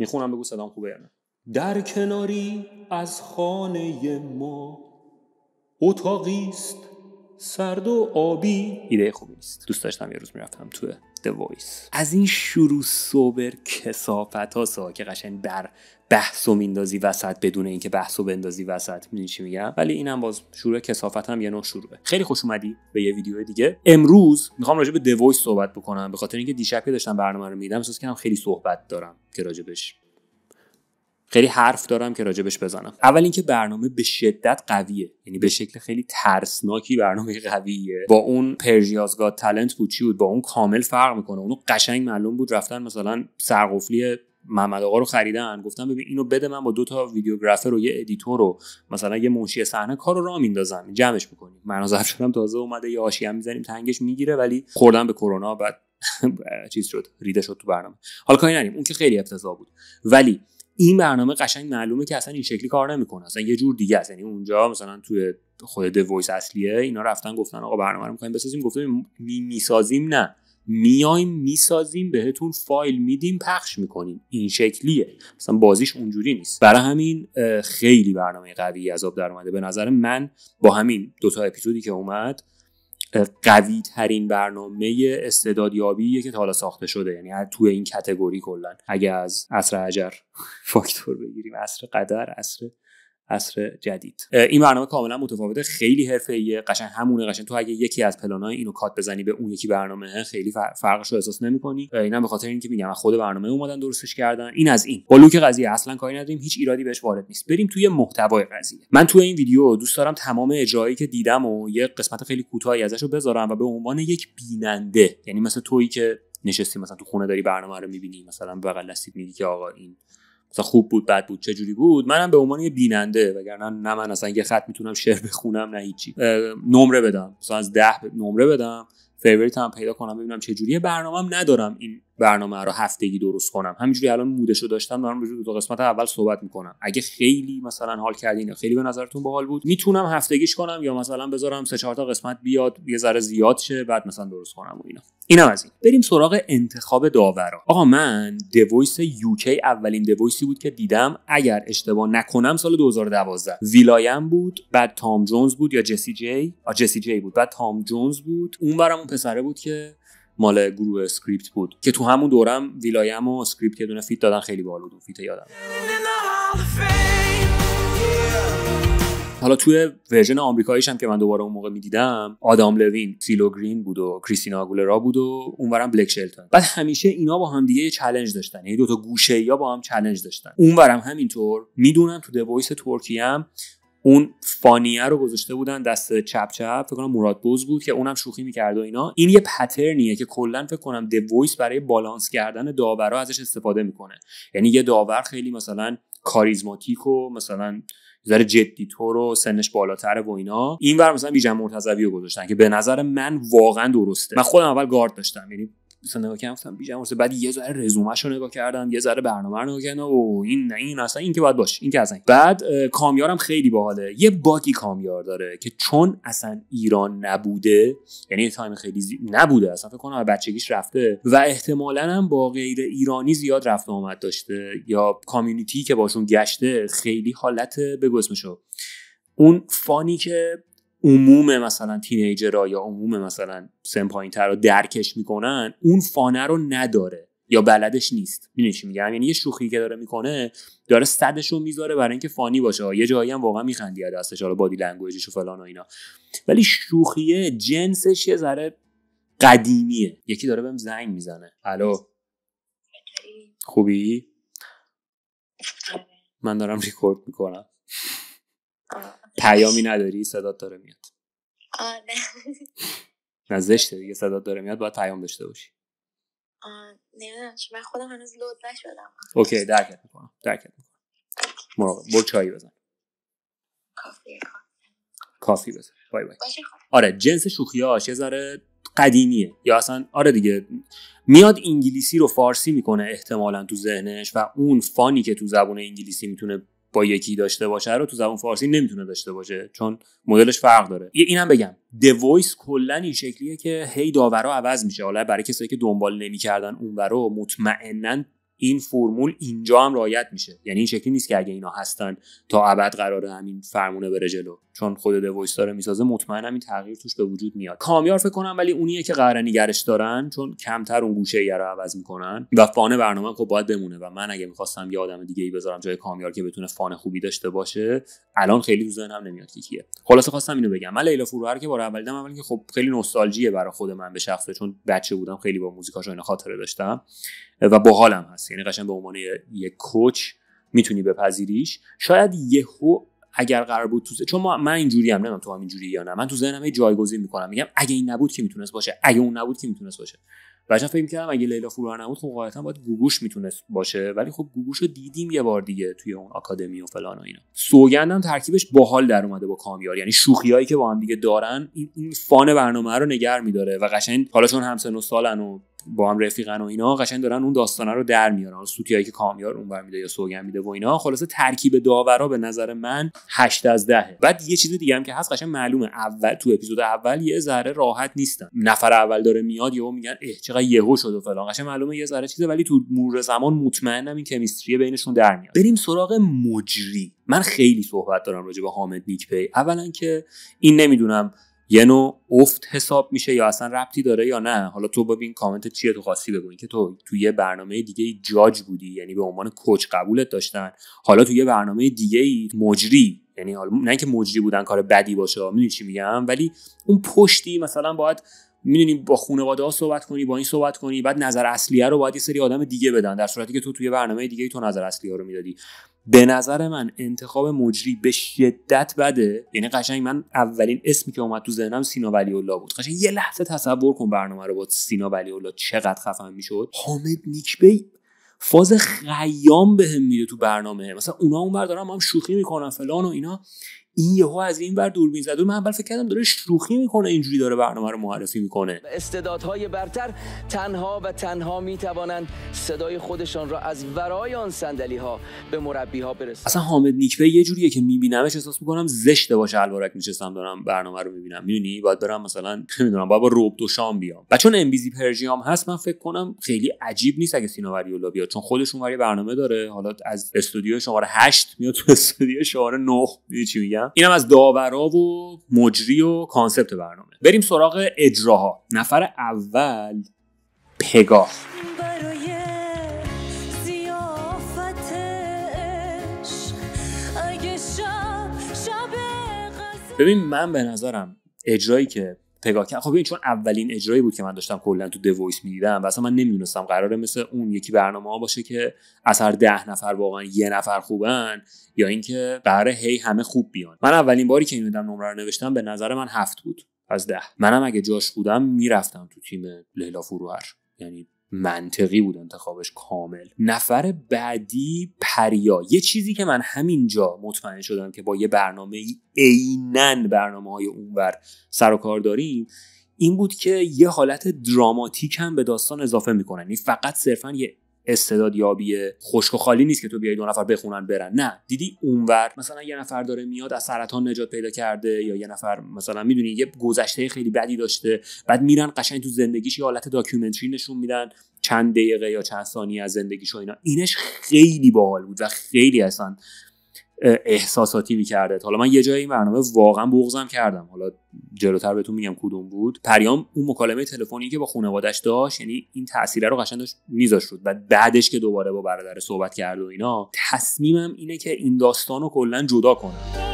میخونم بگو صدام خوبه در کناری از خانه ما اتاقیست سرد و آبی ایده خوبی نیست دوست داشتم یه روز میرفتم تو The Voice از این شروع صبر کسافت ها سا که قشنگ بر بحث و میندازی وسط بدون اینکه بحث و بندازی وسط میدونی چی میگم ولی اینم باز شروع کسافت هم یه نوع شروعه خیلی خوش اومدی به یه ویدیو دیگه امروز میخوام راجع به دوایس صحبت بکنم به خاطر اینکه دیشب که داشتم برنامه رو میدم که هم خیلی صحبت دارم که راجبش خیلی حرف دارم که راجبش بزنم اول اینکه برنامه به شدت قویه یعنی به شکل خیلی ترسناکی برنامه قویه با اون پرژیازگاد تلنت بود چی بود با اون کامل فرق میکنه اونو قشنگ معلوم بود رفتن مثلا سرقفلی محمد آقا رو خریدن گفتم ببین اینو بده من با دو تا ویدیوگرافر و یه ادیتور رو مثلا یه منشی صحنه کار رو را میندازم جمعش میکنیم شدم تازه اومده یه آشی هم میزنیم تنگش میگیره ولی خوردم به کرونا بعد چیز شد ریده شد تو برنامه حالا اون که خیلی بود ولی این برنامه قشنگ معلومه که اصلا این شکلی کار نمیکنه اصلا یه جور دیگه است یعنی اونجا مثلا توی خود وایس اصلیه اینا رفتن گفتن آقا برنامه رو میخوایم بسازیم گفتن می میسازیم نه میایم میسازیم بهتون فایل میدیم پخش میکنیم این شکلیه مثلا بازیش اونجوری نیست برای همین خیلی برنامه قوی عذاب در اومده به نظر من با همین دوتا اپیزودی که اومد قوی ترین برنامه استعدادیابی که تا حالا ساخته شده یعنی توی این کتگوری کلا اگه از عصر عجر فاکتور بگیریم عصر قدر عصر عصر جدید این برنامه کاملا متفاوته خیلی حرفه‌ایه قشنگ همونه قشنگ تو اگه یکی از پلانای اینو کات بزنی به اون یکی برنامه خیلی فرقش رو احساس نمی‌کنی اینا به خاطر اینکه میگم خود برنامه اومدن درستش کردن این از این بلوک قضیه اصلا کاری نداریم هیچ ایرادی بهش وارد نیست بریم توی محتوای قضیه من توی این ویدیو دوست دارم تمام اجرایی که دیدم و یه قسمت خیلی کوتاهی ازش رو بذارم و به عنوان یک بیننده یعنی مثل تویی که نشستی مثلا تو خونه داری برنامه رو میبینی مثلا بغل دستید میگی که آقا این مثلا خوب بود بد بود چه جوری بود منم به عنوان یه بیننده وگرنه نه من اصلا یه خط میتونم شعر بخونم نه هیچی نمره بدم مثلا از ده نمره بدم فیوریت هم پیدا کنم ببینم چه جوریه برنامه‌ام ندارم این برنامه رو هفتگی درست کنم همینجوری الان مودشو داشتم دارم روی دو قسمت اول صحبت میکنم اگه خیلی مثلا حال کردین خیلی به نظرتون باحال بود میتونم هفتگیش کنم یا مثلا بذارم سه چهار تا قسمت بیاد یه ذره زیاد شه بعد مثلا درست کنم و اینا اینم از این بریم سراغ انتخاب داورا آقا من دویس یوکی اولین دویسی بود که دیدم اگر اشتباه نکنم سال 2012 ویلایم بود بعد تام جونز بود یا جسی جی جسی جی بود بعد تام جونز بود اون برام اون پسره بود که مال گروه اسکریپت بود که تو همون دورم ویلایم و اسکریپت یه دونه فیت دادن خیلی باحال بود فیت یادم حالا توی ورژن آمریکاییشم که من دوباره اون موقع میدیدم آدام لوین سیلو گرین بود و کریستینا آگولرا بود و اونورم بلک شلتون بعد همیشه اینا با هم دیگه چالش داشتن یعنی دو تا گوشه یا با هم چالش داشتن اونورم همینطور میدونم تو دوایس ترکیه هم اون فانیه رو گذاشته بودن دست چپ چپ فکر کنم مراد بوز بود که اونم شوخی میکرد و اینا این یه پترنیه که کلا فکر کنم د برای بالانس کردن داورا ازش استفاده میکنه یعنی یه داور خیلی مثلا کاریزماتیک و مثلا ذره جدی تو رو سنش بالاتر و اینا این مثلا بیژن مرتضوی رو گذاشتن که به نظر من واقعا درسته من خودم اول گارد داشتم یعنی مثلا نگاه کردم گفتم بیجام بعد یه ذره رزومه‌شو نگاه کردم یه ذره برنامه رو نگاه کردم و این نه این اصلا این که باید باشه این که اصلا بعد کامیارم خیلی باحاله یه باگی کامیار داره که چون اصلا ایران نبوده یعنی تایم خیلی نبوده اصلا فکر کنم بچگیش رفته و احتمالا هم با غیر ایرانی زیاد رفت آمد داشته یا کامیونیتی که باشون گشته خیلی حالت بگو اسمشو اون فانی که عموم مثلا تینیجرها یا عموم مثلا سن تر رو درکش میکنن اون فانه رو نداره یا بلدش نیست میدونی چی میگم یعنی یه شوخی که داره میکنه داره صدش رو میذاره برای اینکه فانی باشه یه جایی هم واقعا میخندی از دستش حالا بادی لنگویجش و فلان و اینا ولی شوخیه جنسش یه ذره قدیمیه یکی داره بهم زنگ میزنه الو خوبی آره. من دارم ریکورد میکنم پیامی نداری صدات داره میاد آره نه زشته دیگه صدات داره میاد باید پیام داشته باشی نه چون من خودم هنوز لود نشدم اوکی درکت میکنم درکت میکنم مراقب برو چایی بزن کافی بزن بای بای خب. آره جنس شوخیاش یه ذره قدیمیه یا اصلا آره دیگه میاد انگلیسی رو فارسی میکنه احتمالا تو ذهنش و اون فانی که تو زبون انگلیسی میتونه با یکی داشته باشه رو تو زبان فارسی نمیتونه داشته باشه چون مدلش فرق داره یه اینم بگم دوایس کلا این شکلیه که هی داورا عوض میشه حالا برای کسایی که دنبال نمیکردن اون رو مطمئنا این فرمول اینجا هم رایت میشه یعنی این شکلی نیست که اگه اینا هستن تا ابد قراره همین فرمونه بره جلو چون خود دوایس داره میسازه مطمئنم این تغییر توش به وجود میاد کامیار فکر کنم ولی اونیه که قراره نگرش دارن چون کمتر اون گوشه یارو رو عوض میکنن و فان برنامه خب باید بمونه و من اگه میخواستم یه آدم دیگه ای بذارم جای کامیار که بتونه فان خوبی داشته باشه الان خیلی تو هم نمیاد که کیه خلاصه خواستم اینو بگم من لیلا فروهر که بار اول دیدم اول که خب خیلی نوستالژیه برای خود من به شخصه چون بچه بودم خیلی با موزیکاش اینا خاطره داشتم و باحالم هست یعنی قشنگ به عنوان یک کوچ میتونی بپذیریش شاید یهو اگر قرار بود تو چون ما من اینجوری هم نمیدونم تو هم اینجوری یا نه من تو ذهنم جایگزین میکنم میگم اگه این نبود که میتونست باشه اگه اون نبود که میتونست باشه بچا فکر کردم اگه لیلا فروهر نبود خب واقعا باید گوگوش میتونست باشه ولی خب گوگوش رو دیدیم یه بار دیگه توی اون آکادمی و فلان و اینا سوگندم ترکیبش باحال در اومده با کامیار یعنی شوخیایی که با هم دیگه دارن این, فان برنامه رو نگر میداره و قشنگ حالا چون همسن و سالن و با هم رفیقن و اینا قشنگ دارن اون داستانا رو در میارن سوتیایی که کامیار اونور میده یا سوگن میده و اینا خلاصه ترکیب داورا به نظر من 8 از 10 بعد یه چیز دیگه هم که هست قشنگ معلومه اول تو اپیزود اول یه ذره راحت نیستن نفر اول داره میاد یهو میگن اه چقدر یهو شد و فلان قشنگ معلومه یه ذره چیزه ولی تو مرور زمان مطمئنم این کمیستری بینشون در میاد بریم سراغ مجری من خیلی صحبت دارم راجع به حامد پی. اولا که این نمیدونم یه نوع افت حساب میشه یا اصلا ربطی داره یا نه حالا تو ببین کامنت چیه تو خواستی بگو که تو تو یه برنامه دیگه جاج بودی یعنی به عنوان کوچ قبولت داشتن حالا تو یه برنامه دیگه مجری یعنی حالا نه که مجری بودن کار بدی باشه میدونی چی میگم ولی اون پشتی مثلا باید میدونی با خانواده ها صحبت کنی با این صحبت کنی بعد نظر اصلیه رو باید یه سری آدم دیگه بدن در صورتی که تو توی برنامه دیگه تو نظر اصلیه رو میدادی به نظر من انتخاب مجری به شدت بده یعنی قشنگ من اولین اسمی که اومد تو ذهنم سینا ولی الله بود قشنگ یه لحظه تصور کن برنامه رو با سینا ولی الله چقدر خفن میشد حامد نیکبی فاز خیام بهم هم میده تو برنامه مثلا اونا اون بردارم هم شوخی میکنن فلان و اینا این یهو از این ور دوربین زد من اول فکر کردم داره شوخی میکنه اینجوری داره برنامه رو معرفی میکنه استعدادهای برتر تنها و تنها میتوانند صدای خودشان را از ورای آن صندلی ها به مربی ها برسانند اصلا حامد نیکبه یه جوریه که میبینمش احساس میکنم زشته باشه الوارک میشستم دارم برنامه رو میبینم میدونی باید برم مثلا نمیدونم باید با روب شام بیام و چون امبیزی پرژیام هست من فکر کنم خیلی عجیب نیست اگه وریولا بیاد چون خودشون برای برنامه داره حالا از استودیو شماره 8 میاد تو استودیو شماره 9 چی میگم اینم از داورا و مجری و کانسپت برنامه بریم سراغ اجراها نفر اول پگاه ببین من به نظرم اجرایی که پگاه خب این چون اولین اجرایی بود که من داشتم کلا تو دویس میدیدم و اصلا من نمیدونستم قراره مثل اون یکی برنامه ها باشه که از هر ده نفر واقعا یه نفر خوبن یا اینکه قراره هی همه خوب بیان من اولین باری که این نمره رو نوشتم به نظر من هفت بود از ده منم اگه جاش بودم میرفتم تو تیم لیلا فروهر یعنی منطقی بود انتخابش کامل نفر بعدی پریا یه چیزی که من همینجا مطمئن شدم که با یه برنامه عینا برنامه های اونور سر و کار داریم این بود که یه حالت دراماتیک هم به داستان اضافه میکنن یعنی این فقط صرفا یه استعدادیابی خشک و خالی نیست که تو بیای دو نفر بخونن برن نه دیدی اونور مثلا یه نفر داره میاد از سرطان نجات پیدا کرده یا یه نفر مثلا میدونی یه گذشته خیلی بدی داشته بعد میرن قشنگ تو زندگیش یه حالت داکیومنتری نشون میدن چند دقیقه یا چند ثانیه از زندگیش و اینا اینش خیلی باحال بود و خیلی اصلا احساساتی کرده حالا من یه جای این برنامه واقعا بغزم کردم حالا جلوتر بهتون میگم کدوم بود پریام اون مکالمه تلفنی که با خانوادش داشت یعنی این تاثیر رو قشنگ داشت شد بعد بعدش که دوباره با برادر صحبت کرد و اینا تصمیمم اینه که این داستان رو کلا جدا کنم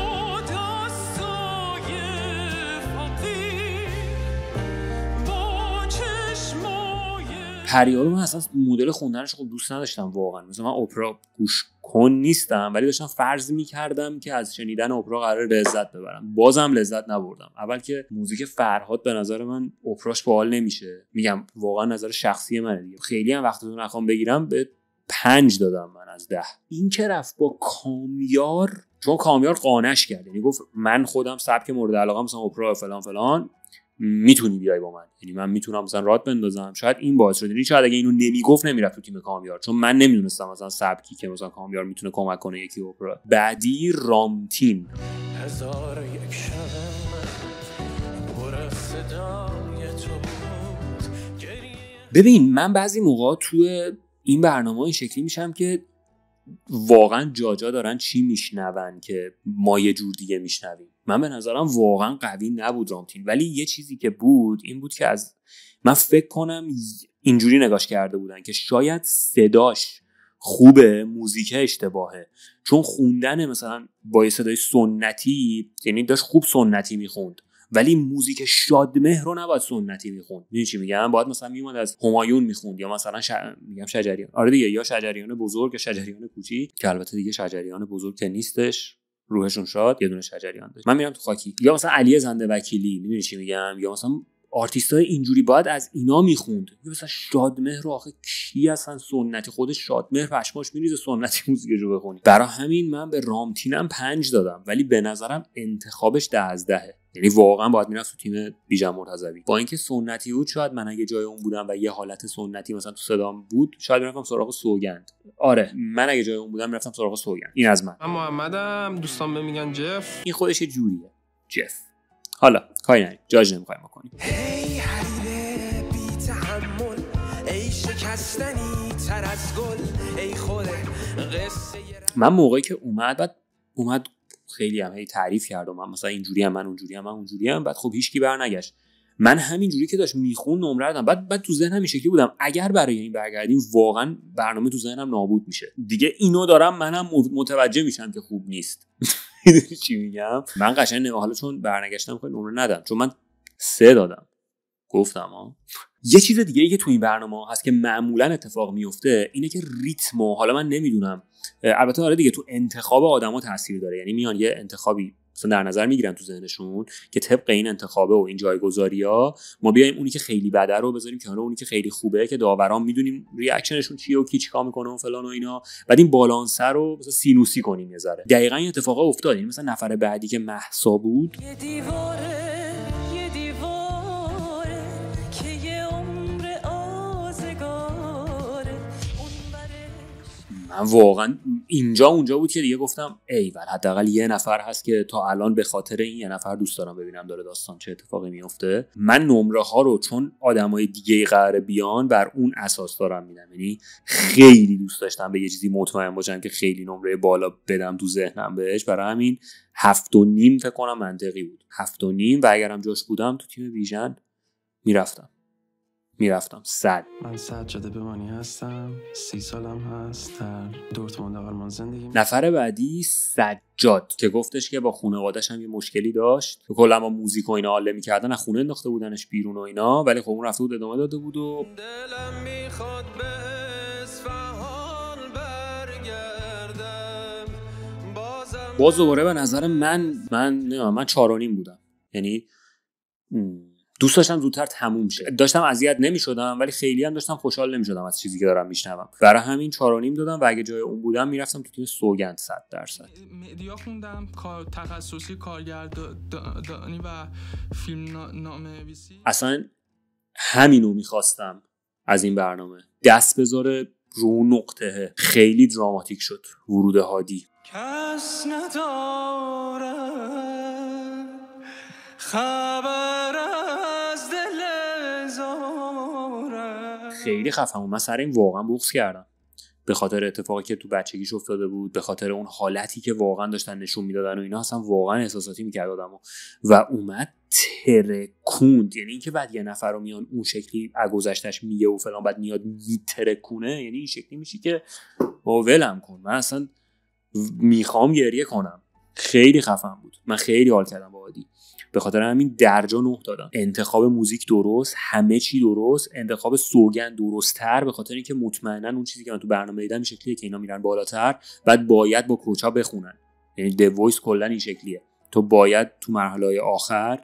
پریارو من اصلا مدل خوندنش خب دوست نداشتم واقعا مثلا من اپرا گوش کن نیستم ولی داشتم فرض میکردم که از شنیدن اپرا قرار لذت ببرم بازم لذت نبردم اول که موزیک فرهاد به نظر من اپراش باحال نمیشه میگم واقعا نظر شخصی منه دیگه خیلی هم وقت نخوام بگیرم به پنج دادم من از ده این که رفت با کامیار چون کامیار قانش کرد یعنی گفت من خودم سبک مورد علاقه مثلا اپرا فلان فلان میتونی بیای با من یعنی من میتونم مثلا رات بندازم شاید این باعث شد یعنی شاید اگه اینو نمیگفت نمیرفت تو تیم کامیار چون من نمیدونستم مثلا سبکی که مثلا کامیار میتونه کمک کنه یکی اوپرا بعدی رامتین ببین من بعضی موقع توی این برنامه این شکلی میشم که واقعا جاجا دارن چی میشنون که ما یه جور دیگه میشنویم من به نظرم واقعا قوی نبود رامتین ولی یه چیزی که بود این بود که از من فکر کنم اینجوری نگاش کرده بودن که شاید صداش خوبه موزیک اشتباهه چون خوندن مثلا با صدای سنتی یعنی داشت خوب سنتی میخوند ولی موزیک شادمه رو نباید سنتی میخوند میدونی چی میگم باید مثلا میومد از همایون میخوند یا مثلا میگم شجریان آره دیگه یا شجریان بزرگ یا شجریان کوچی که البته دیگه شجریان بزرگ که نیستش روحشون شاد یه دونه شجریان داشت من میرم تو خاکی یا مثلا علی زنده وکیلی میدونی چی میگم یا مثلا آرتیست های اینجوری باید از اینا میخوند یا مثلا شادمهر آخه کی اصلا سنتی خودش شادمهر پشماش میریز سنتی موزیک رو بخونی برا همین من به رامتینم پنج دادم ولی به نظرم انتخابش ده از دهه یعنی واقعا باید میرفت تو تیم بیژن مرتضوی با اینکه سنتی بود شاید من اگه جای اون بودم و یه حالت سنتی مثلا تو صدام بود شاید میرفتم سراغ سوگند آره من اگه جای اون بودم میرفتم سراغ سوگند این از من محمدم دوستان به میگن جف این خودش جوریه جف حالا کاری نداریم جاج نمیخوایم بکنیم من موقعی که اومد بعد اومد خیلی هم هی تعریف کرد و من مثلا اینجوری هم من اونجوری هم من اونجوری هم بعد خب هیچکی نگشت من همینجوری که داشت میخون نمره دادم بعد بعد تو ذهنم این شکلی بودم اگر برای این برگردیم واقعا برنامه تو ذهنم نابود میشه دیگه اینو دارم منم متوجه میشم که خوب نیست چی میگم من قشنگ حالا چون برنگشتم خیلی خب نمره ندم چون من سه دادم گفتم ها یه چیز دیگه ای که تو این برنامه هست که معمولا اتفاق میفته اینه که ریتم و حالا من نمیدونم البته آره دیگه تو انتخاب آدما تاثیر داره یعنی میان یه انتخابی مثلا در نظر میگیرن تو ذهنشون که طبق این انتخابه و این جایگذاری ها ما بیایم اونی که خیلی بده رو بذاریم که اونی که خیلی خوبه که داوران میدونیم ریاکشنشون چیه و کی چیکار میکنه و فلان و اینا بعد این بالانس رو مثلا سینوسی کنیم یه ذره دقیقاً این اتفاق افتاد یعنی مثلا نفر بعدی که محسا بود من واقعا اینجا اونجا بود که دیگه گفتم ای ایول حداقل یه نفر هست که تا الان به خاطر این یه نفر دوست دارم ببینم داره داستان چه اتفاقی میفته من نمره ها رو چون آدمای دیگه قرار بیان بر اون اساس دارم میدم یعنی خیلی دوست داشتم به یه چیزی مطمئن باشم که خیلی نمره بالا بدم تو ذهنم بهش برای همین هفت و نیم فکر کنم منطقی بود هفت و نیم و اگرم جاش بودم تو تیم ویژن میرفتم میرفتم صد من صد شده بمانی هستم سی سالم هست در دورتموند آلمان زندگی نفر بعدی سجاد که گفتش که با خانواده‌اش هم یه مشکلی داشت که کلا ما موزیک و اینا آله میکردن از خونه انداخته بودنش بیرون و اینا ولی خب اون رفته بود ادامه داده بود و دلم میخواد به باز دوباره به نظر من من نه من نیم بودم یعنی دوست داشتم زودتر تموم شه داشتم اذیت نمیشدم ولی خیلی هم داشتم خوشحال نمیشدم از چیزی که دارم میشنوم برای همین نیم دادم و اگه جای اون بودم میرفتم تو تیم سوگند صد درصد مدیا خوندم کار تخصصی کارگردانی و فیلم اصلا همینو میخواستم از این برنامه دست بذاره رو نقطه خیلی دراماتیک شد ورود هادی کس نداره خبر خیلی خفم بود من سر این واقعا بغض کردم به خاطر اتفاقی که تو بچگیش افتاده بود به خاطر اون حالتی که واقعا داشتن نشون میدادن و اینا اصلا واقعا احساساتی میکرد آدم و, و اومد ترکوند یعنی اینکه بعد یه نفر رو میان اون شکلی از میگه و فلان بعد میاد میترکونه یعنی این شکلی میشه که ولم کن من اصلا میخوام گریه کنم خیلی خفم بود من خیلی حال کردم با به خاطر همین درجا نه دادم انتخاب موزیک درست همه چی درست انتخاب سوگند درستتر به خاطر اینکه مطمئنا اون چیزی که من تو برنامه دیدم شکلیه که اینا میرن بالاتر بعد باید با کوچا بخونن یعنی وایس کلا این شکلیه تو باید تو مرحله آخر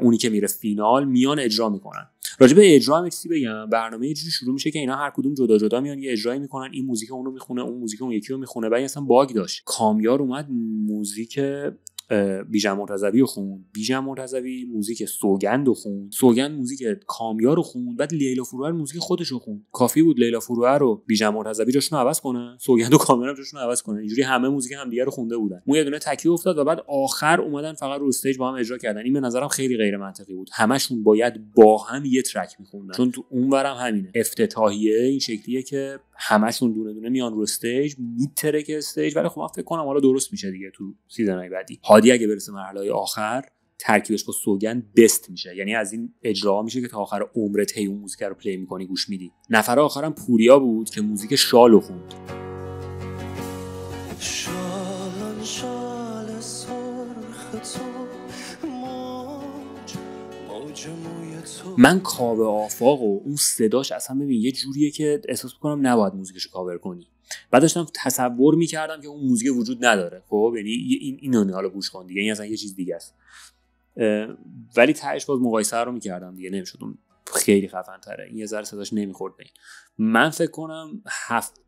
اونی که میره فینال میان اجرا میکنن راجع به اجرا هم بگم برنامه یه شروع میشه که اینا هر کدوم جدا جدا میان یه اجرایی میکنن این موزیک اونو میخونه اون موزیک اون یکی رو میخونه و اصلا باگ داشت کامیار اومد موزیک بیژن مرتضوی رو خون بیژن مرتضوی موزیک سوگند و خون سوگند موزیک کامیار رو خون بعد لیلا فروهر موزیک خودش رو خون کافی بود لیلا فروهر رو بیژن مرتضوی جاشون عوض کنه سوگند و کامیار رو جاشون عوض کنه اینجوری همه موزیک همدیگه رو خونده بودن مو یه دونه تکی افتاد و بعد آخر اومدن فقط رو استیج با هم اجرا کردن این به نظرم خیلی غیر منطقی بود همشون باید با هم یه ترک میخوندن چون تو اونورم همینه افتتاحیه این شکلیه که همشون دونه دونه میان رو استیج میتره که استیج ولی خب من فکر کنم حالا درست میشه دیگه تو سیزن های بعدی هادی اگه برسه مرحله آخر ترکیبش با سوگن بست میشه یعنی از این اجرا میشه که تا آخر عمرت هی اون موزیک رو پلی میکنی گوش میدی نفر آخرم پوریا بود که موزیک شالو خوند شالان شال سرخ تو من کاب آفاق و اون صداش اصلا ببین یه جوریه که احساس میکنم نباید موزیکش کاور کنی بعد داشتم تصور میکردم که اون موزیک وجود نداره خب یعنی این اینو حالا گوش کن دیگه این اصلا یه چیز دیگه است ولی تهش باز مقایسه رو میکردم دیگه نمیشد اون خیلی خفن تره این یه ذره صداش نمیخورد به من فکر کنم هفت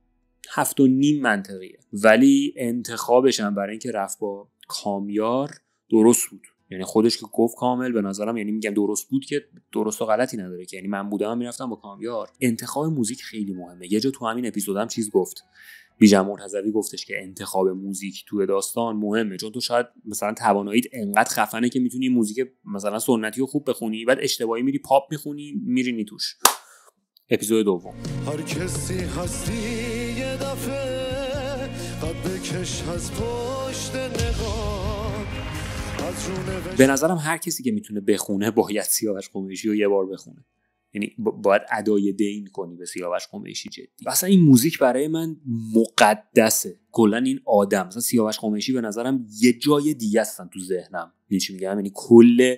هفت و نیم منطقیه ولی انتخابشم برای اینکه رفت با کامیار درست بود یعنی خودش که گفت کامل به نظرم یعنی میگم درست بود که درست و غلطی نداره که یعنی من بودم میرفتم با کامیار انتخاب موزیک خیلی مهمه یه جا تو همین اپیزودم چیز گفت بیژن مرتضوی گفتش که انتخاب موزیک توی داستان مهمه چون تو شاید مثلا تواناییت انقدر خفنه که میتونی موزیک مثلا سنتی رو خوب بخونی بعد اشتباهی میری پاپ میخونی میرینی توش اپیزود دوم هر هستی یه دفعه قد از پشت نگاه به نظرم هر کسی که میتونه بخونه باید سیاوش قمیشی رو یه بار بخونه یعنی باید ادای دین کنی به سیاوش قمیشی جدی اصلا این موزیک برای من مقدسه کلا این آدم مثلا سیاوش قمیشی به نظرم یه جای دیگه هستن تو ذهنم یعنی چی میگم یعنی کل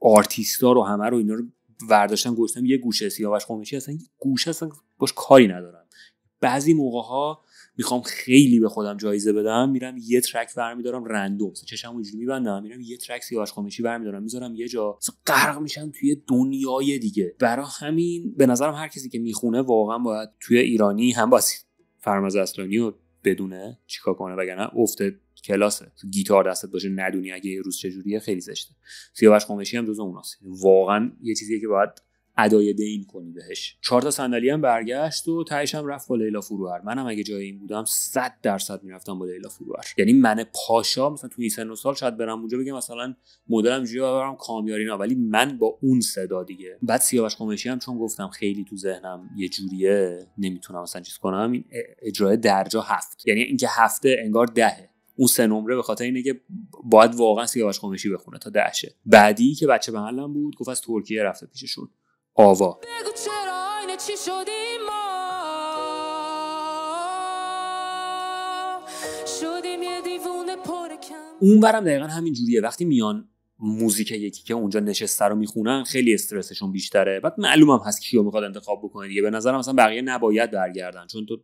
آرتیستا رو همه رو اینا رو ورداشتم گوشتم یه گوشه سیاوش قمیشی اصلا یه گوشه اصلا باش کاری ندارم بعضی موقع ها میخوام خیلی به خودم جایزه بدم میرم یه ترک برمیدارم رندوم چشم اینجوری میبندم میرم یه ترک سیاوش خامشی برمیدارم میذارم یه جا غرق میشم توی دنیای دیگه برا همین به نظرم هر کسی که میخونه واقعا باید توی ایرانی هم باسی فرمز اصلانی رو بدونه چیکار کنه وگرنه افته کلاسه گیتار دستت باشه ندونی اگه یه روز چجوریه خیلی زشته سیاوش هم جزو اوناست واقعا یه چیزیه که باید ادای دین کنی بهش چهار تا صندلی هم برگشت و تهش هم رفت با لیلا فروهر منم اگه جای این بودم 100 درصد میرفتم با لیلا فروهر یعنی من پاشا مثلا تو این سن و سال شاید برم اونجا بگم مثلا مدلم جیو برم کامیاری نه ولی من با اون صدا دیگه بعد سیاوش قمیشی هم چون گفتم خیلی تو ذهنم یه جوریه نمیتونم مثلا چیز کنم این اجرای درجا هفت یعنی اینکه هفته انگار دهه اون سه نمره به خاطر اینه که باید واقعا سیاوش قمیشی بخونه تا دهشه بعدی که بچه محلم بود گفت از ترکیه رفته پیششون آوا اون دقیقا همین جوریه وقتی میان موزیک یکی که اونجا نشسته رو میخونن خیلی استرسشون بیشتره بعد معلومم هست کیو میخواد انتخاب بکنه دیگه به نظرم مثلا بقیه نباید برگردن چون تو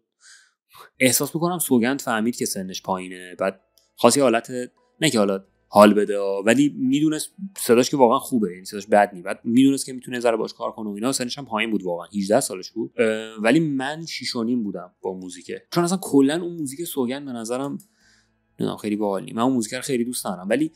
احساس میکنم سوگند فهمید که سنش پایینه بعد خاصی حالت نه که حال بده ولی میدونست صداش که واقعا خوبه یعنی صداش بد نی بعد میدونست که میتونه ذره باش کار کنه و اینا سنش هم پایین بود واقعا 18 سالش بود ولی من شیشونیم بودم با موزیک چون اصلا کلا اون موزیک سوگن به نظرم نه خیلی بالی من اون موزیک خیلی دوست دارم ولی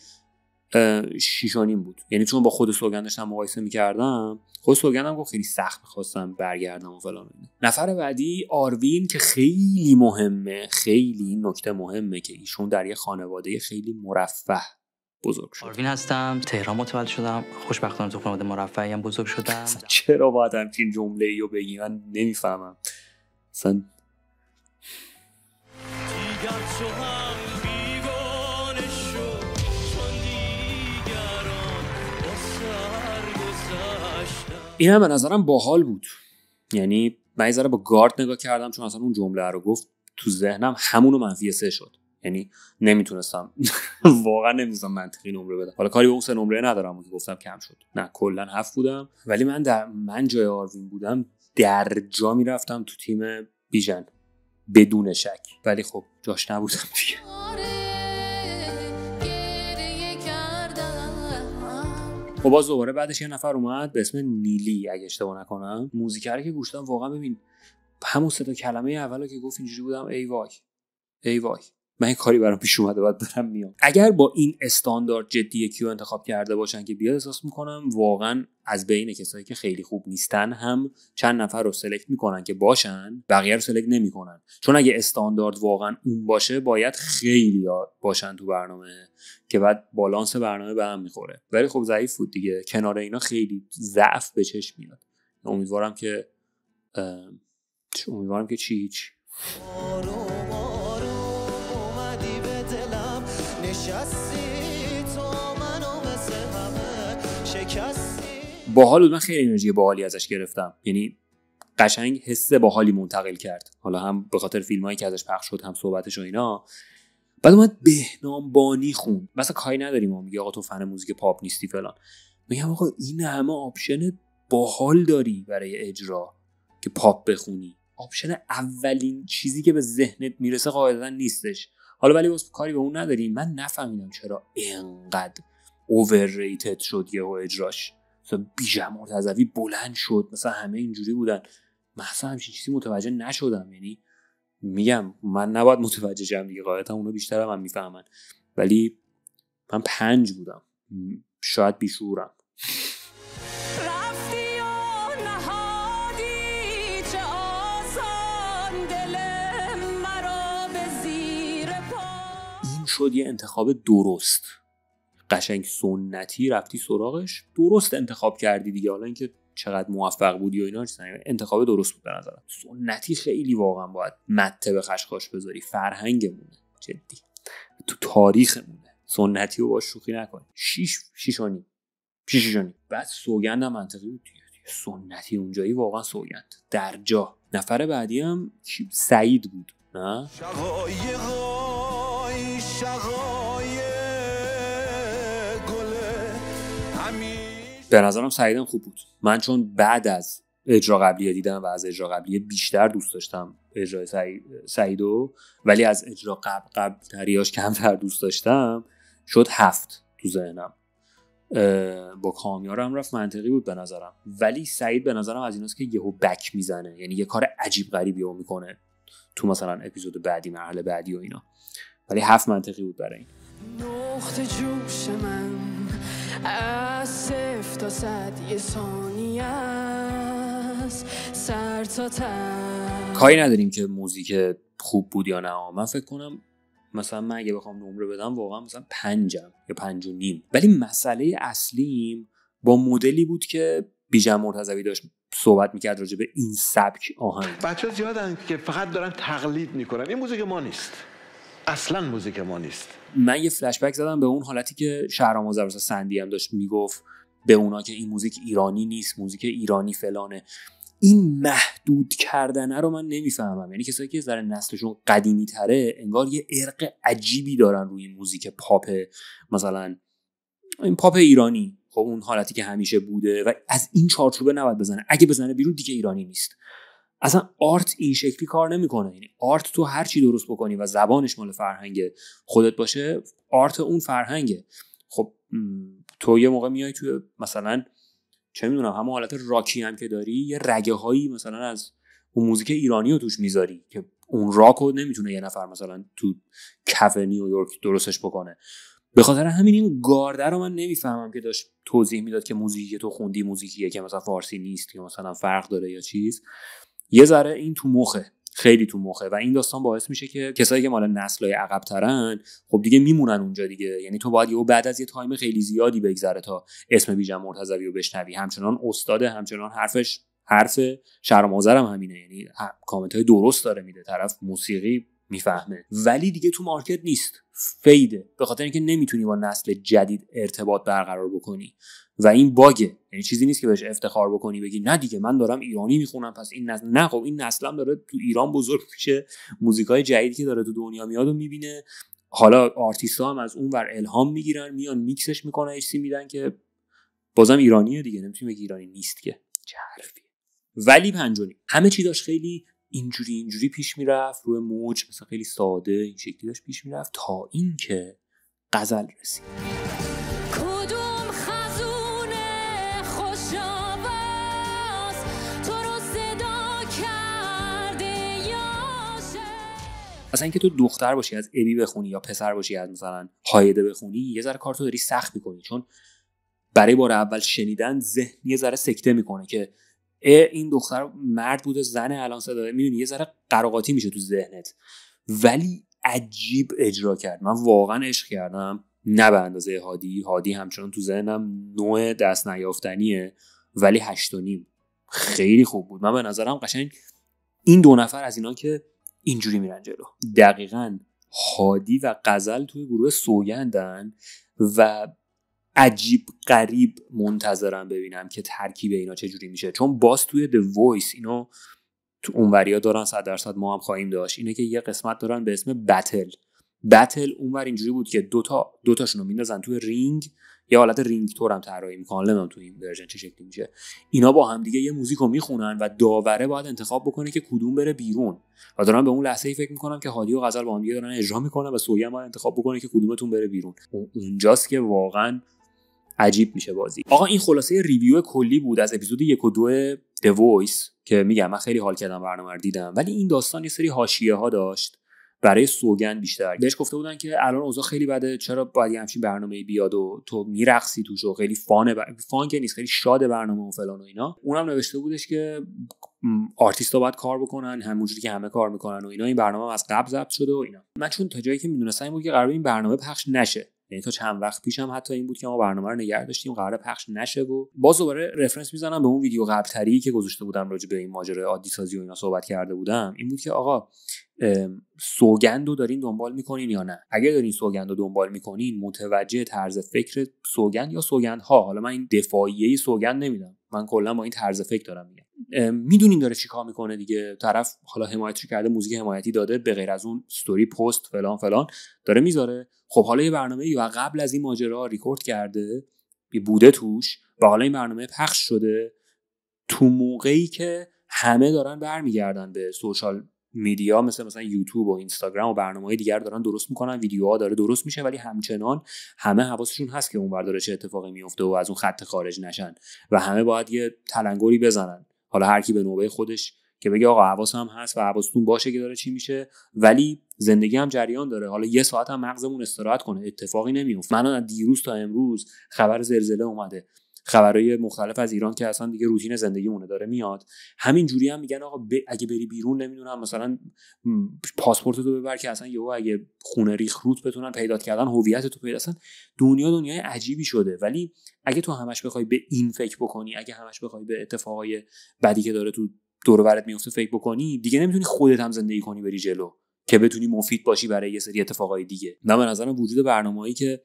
شیشانیم بود یعنی چون با خود سوگن داشتم مقایسه میکردم خود سوگنم گفت خیلی سخت میخواستم برگردم و فلان نفر بعدی آروین که خیلی مهمه خیلی نکته مهمه که ایشون در یه خانواده خیلی مرفه بزرگ شدم آروین هستم تهران متولد شدم خوشبختانه تو خانواده مرفعی هم بزرگ شدم چرا باید همچین جمله ای رو بگی من نمیفهمم سن این هم به نظرم باحال بود یعنی من ذره با گارد نگاه کردم چون اصلا اون جمله رو گفت تو ذهنم همونو منفی سه شد یعنی نمیتونستم واقعا نمیتونستم منطقی نمره بدم حالا کاری به اون سه نمره ندارم که گفتم کم شد نه کلا هفت بودم ولی من در من جای آروین بودم در جا میرفتم تو تیم بیژن بدون شک ولی خب جاش نبودم دیگه خب باز دوباره بعدش یه نفر اومد به اسم نیلی اگه اشتباه نکنم موزیکره که گوشتم واقعا ببین همون صدا کلمه اولا که گفت اینجوری بودم ای وای ای وای من کاری برام پیش اومده باید برم میام اگر با این استاندارد جدی کیو انتخاب کرده باشن که بیاد احساس میکنم واقعا از بین کسایی که خیلی خوب نیستن هم چند نفر رو سلکت میکنن که باشن بقیه رو سلکت نمیکنن چون اگه استاندارد واقعا اون باشه باید خیلی باشن تو برنامه که بعد بالانس برنامه به هم میخوره ولی خب ضعیف بود دیگه کنار اینا خیلی ضعف به چشم میاد امیدوارم که امیدوارم که چی هیچ باحال بود من خیلی انرژی باحالی ازش گرفتم یعنی قشنگ حس باحالی منتقل کرد حالا هم به خاطر فیلمایی که ازش پخش شد هم صحبتش و اینا بعد اومد بهنام بانی خون. مثلا کاری نداریم ما میگه آقا تو فن موزیک پاپ نیستی فلان میگم آقا این همه آپشن باحال داری برای اجرا که پاپ بخونی آپشن اولین چیزی که به ذهنت میرسه قاعدتا نیستش حالا ولی واسه کاری به اون نداریم من نفهمیدم چرا اینقدر اوورریتد شد یهو اجراش مثلا بیژن مرتضوی بلند شد مثلا همه اینجوری بودن مثلا همچین چیزی متوجه نشدم یعنی میگم من نباید متوجه شم دیگه قاعدتا اونو بیشتر هم میفهمن ولی من پنج بودم شاید بیشورم شد یه انتخاب درست قشنگ سنتی رفتی سراغش درست انتخاب کردی دیگه حالا اینکه چقدر موفق بودی و اینا انتخاب درست بود به نظرم سنتی خیلی واقعا باید مته به خشخاش بذاری فرهنگمونه جدی تو تاریخمونه سنتی رو باش شوخی نکن شیش شیشانی شیشانی بعد سوگند هم منطقی بود سنتی اونجایی واقعا سوگند در جا نفر بعدی هم سعید بود نه به نظرم سعیدم خوب بود من چون بعد از اجرا قبلی دیدم و از اجرا قبلی بیشتر دوست داشتم اجرای سعید سعیدو ولی از اجرا قبل قبل تریاش کمتر دوست داشتم شد هفت تو ذهنم با کامیارم رفت منطقی بود به نظرم ولی سعید به نظرم از ایناست که یهو بک میزنه یعنی یه کار عجیب غریبی او میکنه تو مثلا اپیزود بعدی مرحله بعدی و اینا ولی هفت منطقی بود برای این نقطه جوش من از تا صد یه ثانیه سر تا کاری نداریم که موزیک خوب بود یا نه من فکر کنم مثلا من اگه بخوام نمره بدم واقعا مثلا پنجم یا پنج و نیم ولی مسئله اصلیم با مدلی بود که بیژن مرتضوی داشت صحبت میکرد راجع به این سبک آهنگ بچه زیادن که فقط دارن تقلید میکنن این موزیک ما نیست اصلا موزیک ما نیست من یه فلش زدم به اون حالتی که شهرام آذربایجان سندی هم داشت میگفت به اونا که این موزیک ایرانی نیست موزیک ایرانی فلانه این محدود کردنه رو من نمیفهمم یعنی کسایی که ذره نسلشون قدیمی تره انگار یه عرق عجیبی دارن روی موزیک پاپ مثلا این پاپ ایرانی خب اون حالتی که همیشه بوده و از این چارچوبه نباید بزنه اگه بزنه بیرون دیگه ایرانی نیست اصلا آرت این شکلی کار نمیکنه یعنی آرت تو هر چی درست بکنی و زبانش مال فرهنگ خودت باشه آرت اون فرهنگه خب تو یه موقع میای تو مثلا چه میدونم همون حالت راکی هم که داری یه رگه هایی مثلا از اون موزیک ایرانی رو توش میذاری که اون راکو نمیتونه یه نفر مثلا تو کف نیویورک درستش بکنه به خاطر همین این گارده رو من نمیفهمم که داشت توضیح میداد که موزیکی تو خوندی موزیکیه که مثلا فارسی نیست یا مثلا فرق داره یا چیز یه ذره این تو مخه خیلی تو مخه و این داستان باعث میشه که کسایی که مال نسلای عقب ترن خب دیگه میمونن اونجا دیگه یعنی تو باید یهو بعد از یه تایم خیلی زیادی بگذره تا اسم بیژن مرتضوی رو بشنوی همچنان استاد همچنان حرفش حرف هم همینه یعنی کامنت های درست داره میده طرف موسیقی میفهمه ولی دیگه تو مارکت نیست فیده به خاطر اینکه نمیتونی با نسل جدید ارتباط برقرار بکنی و این باگه یعنی چیزی نیست که بهش افتخار بکنی بگی نه دیگه من دارم ایرانی میخونم پس این نسل نه خب این نسلم داره تو ایران بزرگ میشه موزیکای جدیدی که داره تو دنیا میاد و میبینه حالا ها هم از اون ور الهام میگیرن میان میکسش میکنن ایشی میدن که بازم ایرانیه دیگه نمیتونی بگی ایرانی نیست که ولی پنجونی همه چی داشت خیلی اینجوری اینجوری پیش میرفت روی موج مثلا خیلی ساده این شکلی داشت پیش میرفت تا اینکه غزل رسید تو اصلا اینکه تو دختر باشی از ابی بخونی یا پسر باشی از مثلا هایده بخونی یه ذره کارتو داری سخت میکنی چون برای بار اول شنیدن ذهن یه ذره سکته میکنه که این دختر مرد بوده زن الان صدا میدونی یه ذره قراقاتی میشه تو ذهنت ولی عجیب اجرا کرد من واقعا عشق کردم نه به اندازه هادی هادی همچنان تو ذهنم نوع دست نیافتنیه ولی هشت و نیم خیلی خوب بود من به نظرم قشنگ این دو نفر از اینا که اینجوری میرن جلو دقیقا هادی و قزل توی گروه سوگندن و عجیب قریب منتظرم ببینم که ترکیب اینا چجوری میشه چون باز توی The Voice اینو تو اونوریا دارن صد درصد ما هم خواهیم داشت اینه که یه قسمت دارن به اسم بتل بتل اونور اینجوری بود که دوتا دوتاشون رو میندازن توی رینگ یه حالت رینگ تور هم طراحی میکنن نمیدونم تو این ورژن چه شکلی میشه اینا با هم دیگه یه موزیک رو میخونن و داوره باید انتخاب بکنه که کدوم بره بیرون و دارن به اون لحظه ای فکر میکنم که هادی و غزل با هم دیگه دارن اجرا میکنن و سویا باید انتخاب بکنه که کدومتون بره بیرون اونجاست که واقعا عجیب میشه بازی آقا این خلاصه ریویو کلی بود از اپیزود یک و دو Voice که میگم من خیلی حال کردم برنامه رو دیدم ولی این داستان یه سری حاشیه ها داشت برای سوگن بیشتر بهش گفته بودن که الان اوضاع خیلی بده چرا باید همچین برنامه بیاد و تو میرقصی توش و خیلی فانه بر... فان که نیست خیلی شاد برنامه و فلان و اینا اونم نوشته بودش که آرتیست ها باید کار بکنن همونجوری که همه کار میکنن و اینا این برنامه از قبل ضبط شده و اینا من چون تا جایی که میدونستم این بود که قرار این برنامه پخش نشه یعنی تا چند وقت پیش هم حتی این بود که ما برنامه رو نگه داشتیم قرار پخش نشه و باز دوباره رفرنس میزنم به اون ویدیو قبلتری که گذاشته بودم راجع به این ماجرای عادی و اینا صحبت کرده بودم این بود که آقا سوگند رو دارین دنبال میکنین یا نه اگر دارین سوگند رو دنبال میکنین متوجه طرز فکر سوگند یا سوگندها حالا من این دفاعیه سوگند نمیدم من کلا با این طرز فکر دارم میدونین داره چیکار میکنه دیگه طرف حالا حمایتش کرده موزیک حمایتی داده به غیر از اون استوری پست فلان فلان داره میذاره خب حالا یه برنامه یا قبل از این ماجرا ریکورد کرده بوده توش و حالا این برنامه پخش شده تو موقعی که همه دارن برمیگردن به سوشال میدیا مثل مثلا یوتیوب و اینستاگرام و برنامه دیگر دارن درست میکنن ویدیوها داره درست میشه ولی همچنان همه حواسشون هست که اون داره چه اتفاقی میفته و از اون خط خارج نشن و همه باید یه تلنگری بزنن حالا هر کی به نوبه خودش که بگه آقا حواسم هست و حواستون باشه که داره چی میشه ولی زندگی هم جریان داره حالا یه ساعت هم مغزمون استراحت کنه اتفاقی نمیفته من از دیروز تا امروز خبر زلزله اومده خبرهای مختلف از ایران که اصلا دیگه روتین زندگیمونه داره میاد همین هم میگن آقا اگه بری بیرون نمیدونم مثلا پاسپورت تو ببر که اصلا یهو اگه خونه ریخ روت بتونن پیدا کردن هویت تو پیدا دنیا دنیای عجیبی شده ولی اگه تو همش بخوای به این فکر بکنی اگه همش بخوای به اتفاقای بدی که داره تو دور برت میفته فکر بکنی دیگه نمیتونی خودت هم زندگی کنی بری جلو که بتونی مفید باشی برای یه سری اتفاقای دیگه نه به وجود برنامه‌ای که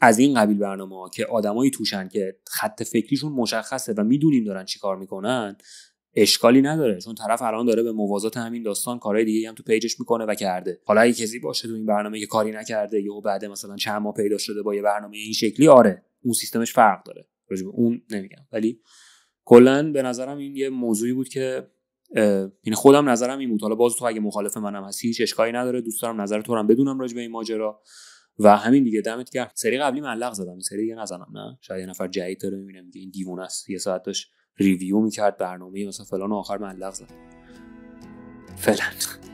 از این قبیل برنامه ها که آدمایی توشن که خط فکریشون مشخصه و میدونیم دارن چی چیکار میکنن اشکالی نداره چون طرف الان داره به موازات همین داستان کارهای دیگه هم تو پیجش میکنه و کرده حالا اگه کسی باشه تو این برنامه که کاری نکرده یا بعد مثلا چند ماه پیدا شده با یه برنامه این شکلی آره اون سیستمش فرق داره راجب اون نمیگم ولی کلا به نظرم این یه موضوعی بود که این یعنی خودم نظرم این بود حالا باز تو اگه مخالف منم هستی هیچ اشکالی نداره دوست دارم نظر تو هم بدونم راجع به این ماجرا و همین دیگه دمت گرم سری قبلی ملق زدم سری دیگه نزنم نه شاید یه نفر جدید داره میبینه میگه این دیوونه است یه ساعت داشت ریویو میکرد برنامه مثلا فلان آخر ملق زد فلان